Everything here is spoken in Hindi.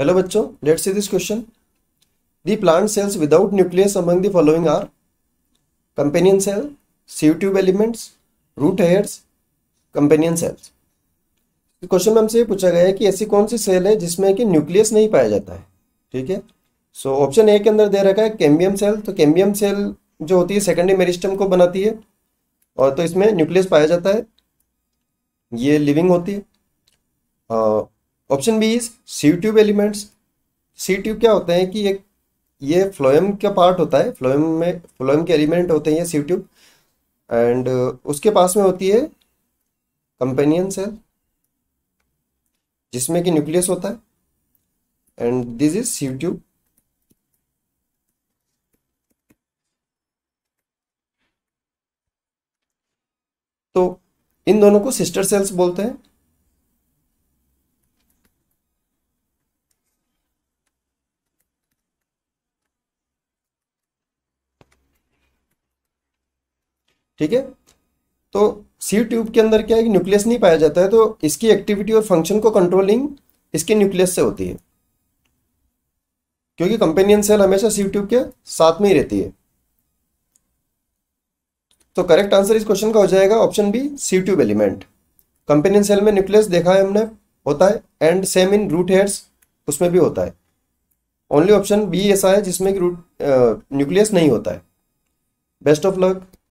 हेलो बच्चों let see this question the plant cells without nucleus among the following are companion cell sieve tube elements root hairs companion cells question में हमसे ये पूछा गया है कि ऐसी कौन सी सेल है जिसमें कि न्यूक्लियस नहीं पाया जाता है ठीक है सो ऑप्शन ए के अंदर दे रखा है कैम्बियम सेल तो कैम्बियम सेल जो होती है सेकेंडरी मेरिस्टम को बनाती है और तो इसमें न्यूक्लियस पाया जाता है ये लिविंग होती है option B is sieve tube elements sieve tube क्या होते हैं कि एक ये फ्लोएम का पार्ट होता है फ्लोएम में फ्लोएम के एलिमेंट होते हैं ये सी ट्यूब एंड उसके पास में होती है कंपेनियन सेल जिसमें कि न्यूक्लियस होता है and this is sieve tube तो इन दोनों को सिस्टर सेल्स बोलते हैं ठीक है तो सी ट्यूब के अंदर क्या है कि न्यूक्लियस नहीं पाया जाता है तो इसकी एक्टिविटी और फंक्शन को कंट्रोलिंग इसके न्यूक्लियस से होती है क्योंकि कंपेनियन सेल हमेशा सी ट्यूब के साथ में ही रहती है तो करेक्ट आंसर इस क्वेश्चन का हो जाएगा option B sieve tube element companion cell में न्यूक्लियस देखा है हमने होता है and same in root heads उसमें भी होता है ओनली ऑप्शन बी ऐसा है जिसमें कि रूट न्यूक्लियस नहीं होता है बेस्ट ऑफ लक